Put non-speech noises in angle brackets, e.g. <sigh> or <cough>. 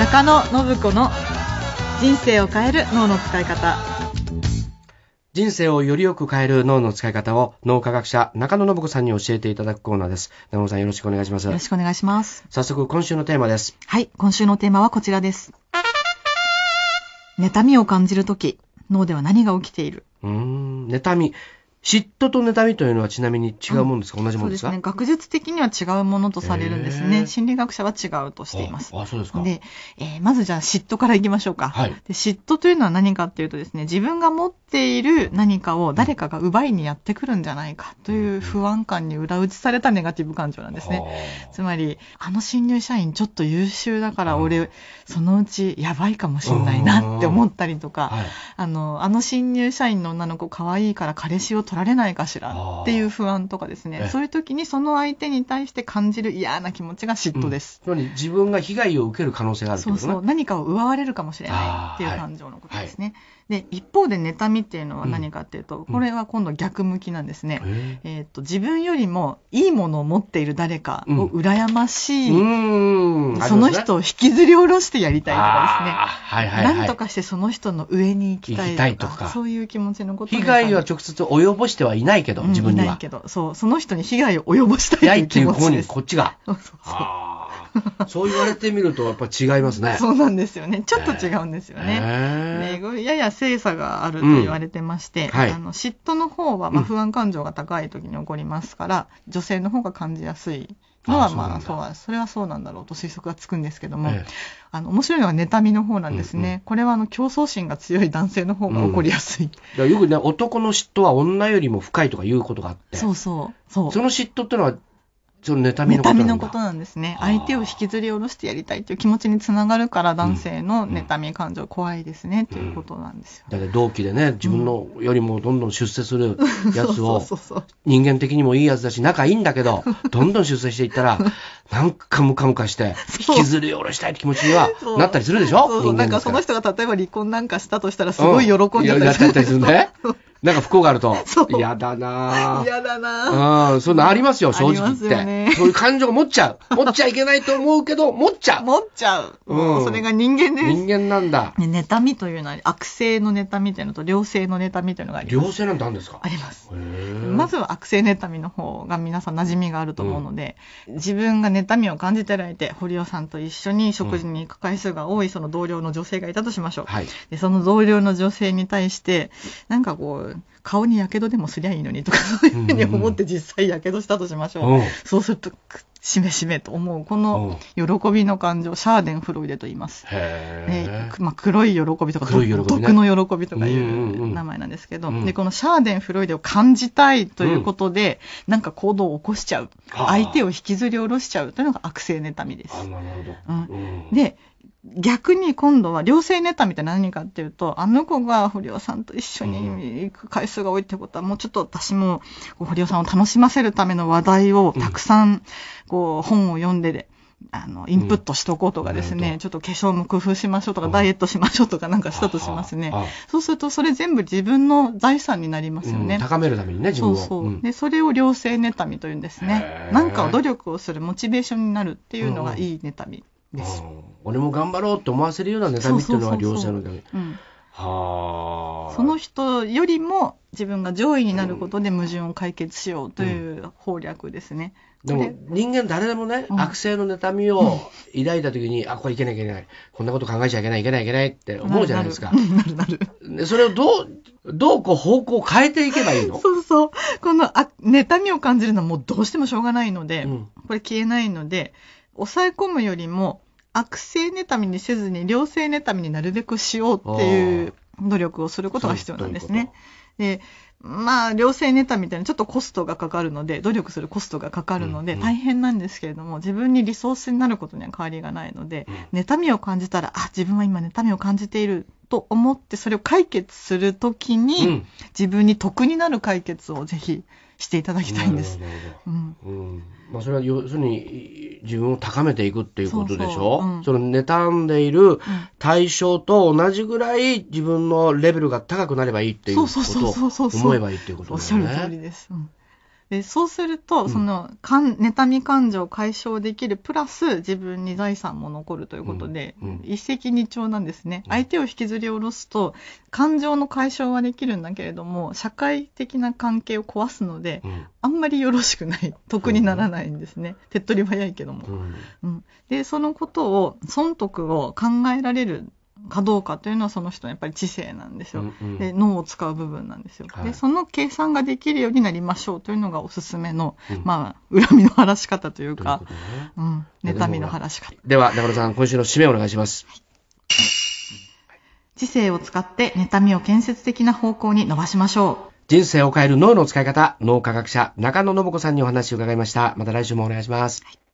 中野信子の人生を変える脳の使い方人生をよりよく変える脳の使い方を脳科学者中野信子さんに教えていただくコーナーです。中野さんよろしくお願いします。よろしくお願いします。早速今週のテーマです。はい、今週のテーマはこちらです。妬みを感じるとき、脳では何が起きているうん、妬み。嫉妬と妬みというのはちなみに違うものですか、同じものですか、ね、学術的には違うものとされるんですね。心理学者は違うとしています。あそうですか。で、えー、まずじゃあ嫉妬からいきましょうか、はい、で。嫉妬というのは何かっていうとですね、自分が持っている何かを誰かが奪いにやってくるんじゃないかという不安感に裏打ちされたネガティブ感情なんですね。つまり、あの新入社員ちょっと優秀だから俺、そのうちやばいかもしんないなって思ったりとか、あの、あの新入社員の女の子可愛いから彼氏を取られないかしらっていう不安とかですね、そういう時にその相手に対して感じる嫌な気持ちが嫉妬です。つまり自分が被害を受ける可能性があるそうそう、何かを奪われるかもしれないっていう感情のことですね。で、一方で妬みみっていうのは何かっていうと、これは今度逆向きなんですね、えー、っと自分よりもいいものを持っている誰かを羨ましい、うんその人を引きずり下ろしてやりたいとかですね、はいはいはい、なんとかしてその人の上に行きたいとかいとかそういう気持ちのこと被害は直接及ぼしてはいないけど、自分には、うん、いないけどそうその人に被害を及ぼしたいという気持ちですこっちがそうそうそうそう言われてみるとやっぱ違いますね。<laughs> そうなんですよね。ちょっと違うんですよね。えー、やや性差があると言われてまして、うんはい、あの嫉妬の方はまあ不安感情が高い時に起こりますから、うん、女性の方が感じやすい。のはまあそうはそれはそうなんだろうと推測がつくんですけども、ええ、あの面白いのは妬みの方なんですね、これはあの競争心が強い男性の方が起こりやすい、うよくね男の嫉妬は女よりも深いとかいうことがあってそうそうその嫉妬ってのはその妬みのことなんことなんですね。相手を引きずり下ろしてやりたいという気持ちにつながるから男性の妬み感情怖いですね、ということなんですよ。だって同期でね自分のよりもどんどん出世するやつを <laughs> 人間的にもいいやつだし仲いいんだけど <laughs> どんどん出世していったらなんかムカムカして引きずり下ろしたいって気持ちにはなったりするでしょそうなんかその人が例えば離婚なんかしたとしたらすごい喜んで。ったりする、ね。なんか不幸があると。<laughs> 嫌だな嫌だなうん、そういうのありますよ、正直言って、そういう感情を持っちゃう。<laughs> 持っちゃいけないと思うけど、持っちゃう。持っちゃう。うん。それが人間です。人間なんだ。ね、妬みというのは、悪性の妬みというのと、良性の妬みというのがあります。良性なんてあるんですかあります。まずは悪性妬みの方が皆さん馴染みがあると思うので、自分が妬みを感じてる相手、堀尾さんと一緒に食事に行く回数が多い、その同僚の女性がいたとしましょう。はい。で、その同僚の女性に対して、なんかこう、顔にやけどでもすりゃいいのにとか <laughs> そういうふうに思って実際やけどしたとしましょう、うんうん、そうするとしめしめと思うこの喜びの感情シャーデンフロイデと言います、ねまあ、黒い喜びとか毒、ね、の喜びとかいう名前なんですけど、うんうん、でこのシャーデンフロイデを感じたいということで、うん、なんか行動を起こしちゃう相手を引きずり下ろしちゃうというのが悪性妬みです。うん、で逆に今度は良性ネタみたいな何かっていうと、あの子が堀尾さんと一緒に行く回数が多いってことは、もうちょっと私も堀尾さんを楽しませるための話題をたくさん、こう、本を読んでで、あの、インプットしとこうとかですね、うん、ちょっと化粧も工夫しましょうとか、ダイエットしましょうとかなんかしたとしますね。そうすると、それ全部自分の財産になりますよね。うん、高めるためにね、自分を。そうそう。で、それを良性妬みというんですね。なんか努力をするモチベーションになるっていうのがいい妬み。です俺も頑張ろうと思わせるような妬みっていうのは両者のだけ。はその人よりも自分が上位になることで矛盾を解決しようという方略ですね。でも人間誰でもね、うん、悪性の妬みを抱いた時に、うん、あ、これいけないいけない。こんなこと考えちゃいけないいけないいけないって思うじゃないですか。なるなる。でそれをどう、どうこう方向を変えていけばいいのそうそう。このあ妬みを感じるのはもうどうしてもしょうがないので、これ消えないので、抑え込むよりも、悪性妬みにせずに良性妬みになるべくしようっていう努力をすることが必要なんですね。うでまあ良性ネタみたいなちょっとコストがかかるので努力するコストがかかるので大変なんですけれども、うんうん、自分にリソースになることには変わりがないので、うん、妬みを感じたらあ自分は今妬みを感じていると思ってそれを解決するときに、うん、自分に得になる解決をぜひしていただきたいんです。うんうんまあ、それは要するに自分を高めていくっていうことでしょう、うん、その妬んでいる対象と同じぐらい自分のレベルが高くなればいいっていうことを思えばいいっていうことですね。おっしゃる通りです。うんでそうすると、そのかん妬み感情を解消できるプラス自分に財産も残るということで、うんうん、一石二鳥なんですね、うん、相手を引きずり下ろすと感情の解消はできるんだけれども社会的な関係を壊すので、あんまりよろしくない得にならないんですね、手っ取り早いけども、うんでそのことを損得を考えられるかどうかというのはその人のやっぱり知性なんですよ、うんうん、で脳を使う部分なんですよ、はい、でその計算ができるようになりましょうというのがおすすめの、うん、まあ恨みの晴らし方というかうう、ね、うん、妬みの晴らし方では中野さん今週の締めお願いします、はい、知性を使って妬みを建設的な方向に伸ばしましょう人生を変える脳の使い方脳科学者中野信子さんにお話を伺いましたまた来週もお願いします、はい